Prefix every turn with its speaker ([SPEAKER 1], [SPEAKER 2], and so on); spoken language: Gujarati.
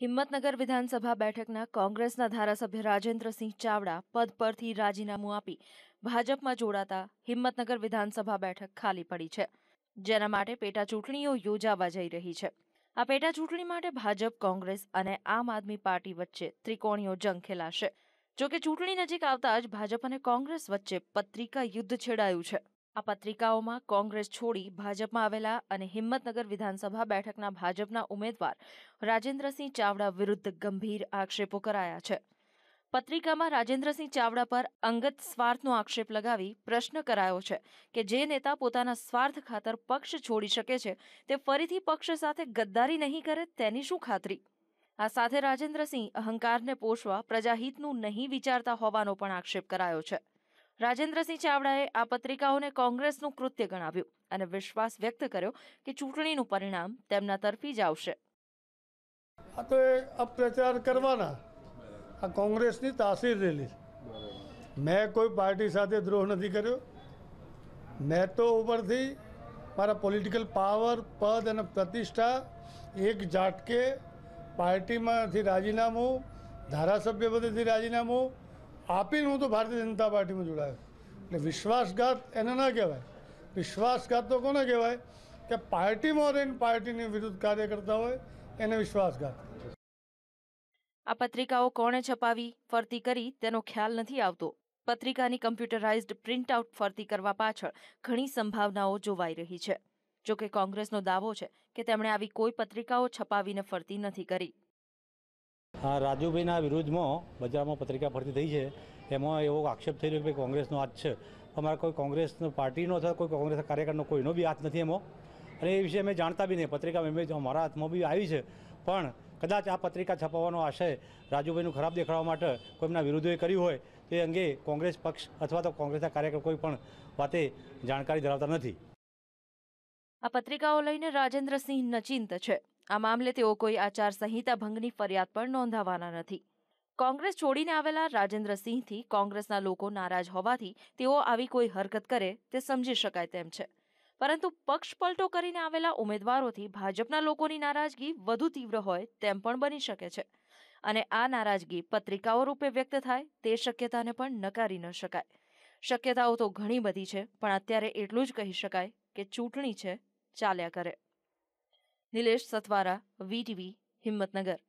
[SPEAKER 1] હિંમતનગર વિધાનસભા બેઠકના કોંગ્રેસના ધારાસભ્ય રાજેન્દ્રસિંહ ચાવડા પદ પરથી રાજીનામું આપી ભાજપમાં જોડાતા હિંમતનગર વિધાનસભા બેઠક ખાલી પડી છે જેના માટે પેટા ચૂંટણીઓ યોજાવા જઈ રહી છે આ પેટા ચૂંટણી માટે ભાજપ કોંગ્રેસ અને આમ આદમી પાર્ટી વચ્ચે ત્રિકોણીઓ જંગ ખેલાશે જો ચૂંટણી નજીક આવતા જ ભાજપ અને કોંગ્રેસ વચ્ચે પત્રિકા યુદ્ધ છેડાયું છે આ પત્રિકાઓમાં કોંગ્રેસ છોડી ભાજપમાં આવેલા અને હિંમતનગર વિધાનસભા બેઠકના ભાજપના ઉમેદવાર રાજેન્દ્રસિંહ ચાવડા વિરુદ્ધ ગંભીર આક્ષેપો કરાયા છે પત્રિકામાં રાજેન્દ્રસિંહ ચાવડા પર અંગત સ્વાર્થનો આક્ષેપ લગાવી પ્રશ્ન કરાયો છે કે જે નેતા પોતાના સ્વાર્થ ખાતર પક્ષ છોડી શકે છે તે ફરીથી પક્ષ સાથે ગદ્દારી નહીં કરે તેની શું ખાતરી આ સાથે રાજેન્દ્રસિંહ અહંકારને પોષવા પ્રજાહિતનું નહીં વિચારતા હોવાનો પણ આક્ષેપ કરાયો છે રાજેન્દ્રસિંહ ચાવડાએ આ પત્રિકાઓને કોંગ્રેસનું કૃત્ય ગણાવ્યું અને વિશ્વાસ વ્યક્ત કર્યો કે ચૂંટણીનું પરિણામ તેમના તરફી જ આવશે
[SPEAKER 2] આ તો એ અપપ્રચાર કરવાના આ કોંગ્રેસની તાસીર રેલી મેં કોઈ પાર્ટી સાથે દ્રોહ નથી કર્યો મેં તો ઉપરથી મારા પોલિટિકલ પાવર પદ અને પ્રતિષ્ઠા એક ઝાટકે પાર્ટીમાંથી રાજીનામું ધારાસભ્ય પદેથી રાજીનામું આપીને હું તો ભારતીય જનતા પાર્ટીમાં જોડાયો એટલે વિશ્વાસઘાત એને ન કહેવાય વિશ્વાસઘાત તો કોને કહેવાય કે પાર્ટીમાં રહીને પાર્ટીની વિરુદ્ધ કાર્ય કરતા હોય એને વિશ્વાસઘાત
[SPEAKER 1] આ પત્રિકાઓ કોણે છપાવી ફરતી કરી તેનો ખ્યાલ નથી આવતો પત્રિકાની કમ્પ્યુટરાઇઝ્ડ પ્રિન્ટઆઉટ ફરતી કરવા પાછળ ઘણી સંભાવનાઓ જોવાઈ રહી છે જોકે કોંગ્રેસનો દાવો છે કે તેમણે આવી કોઈ પત્રિકાઓ છપાવીને ફરતી નથી કરી
[SPEAKER 3] રાજુભાઈના વિરુદ્ધમાં બજારમાં પત્રિકા ભરતી થઈ છે એમાં એવો આક્ષેપ થઈ રહ્યો કે કોંગ્રેસનો હાથ છે અમારા કોઈ કોંગ્રેસનો પાર્ટીનો અથવા કોઈ કોંગ્રેસ કાર્યકરનો કોઈનો બી હાથ નથી એમાં અને એ વિશે અમે જાણતા બી નહીં પત્રિકા અમે અમારા હાથમાં બી આવી છે પણ કદાચ આ પત્રિકા છપાવવાનો આશય રાજુભાઈનું ખરાબ દેખાડવા માટે કોઈના વિરોધોએ કર્યું હોય તે અંગે કોંગ્રેસ પક્ષ અથવા તો કોંગ્રેસના કાર્યકર કોઈ પણ વાતે જાણકારી ધરાવતા નથી
[SPEAKER 1] આ પત્રિકાઓ લઈને રાજેન્દ્રસિંહ નચિંત છે આ મામલે તેઓ કોઈ આચારસંહિતા ભંગની ફરિયાદ પણ નોંધાવવાના નથી કોંગ્રેસ છોડીને આવેલા રાજેન્દ્રસિંહથી કોંગ્રેસના લોકો નારાજ હોવાથી તેઓ આવી કોઈ હરકત કરે તે સમજી શકાય તેમ છે પરંતુ પક્ષ પલટો કરીને આવેલા ઉમેદવારોથી ભાજપના લોકોની નારાજગી વધુ તીવ્ર હોય તેમ પણ બની શકે છે અને આ નારાજગી પત્રિકાઓ રૂપે વ્યક્ત થાય તે શક્યતાને પણ નકારી ન શકાય શક્યતાઓ તો ઘણી બધી છે પણ અત્યારે એટલું જ કહી શકાય કે ચૂંટણી છે ચાલ્યા કરે નિલેશ સતવારા વીટીવી હિંમતનગર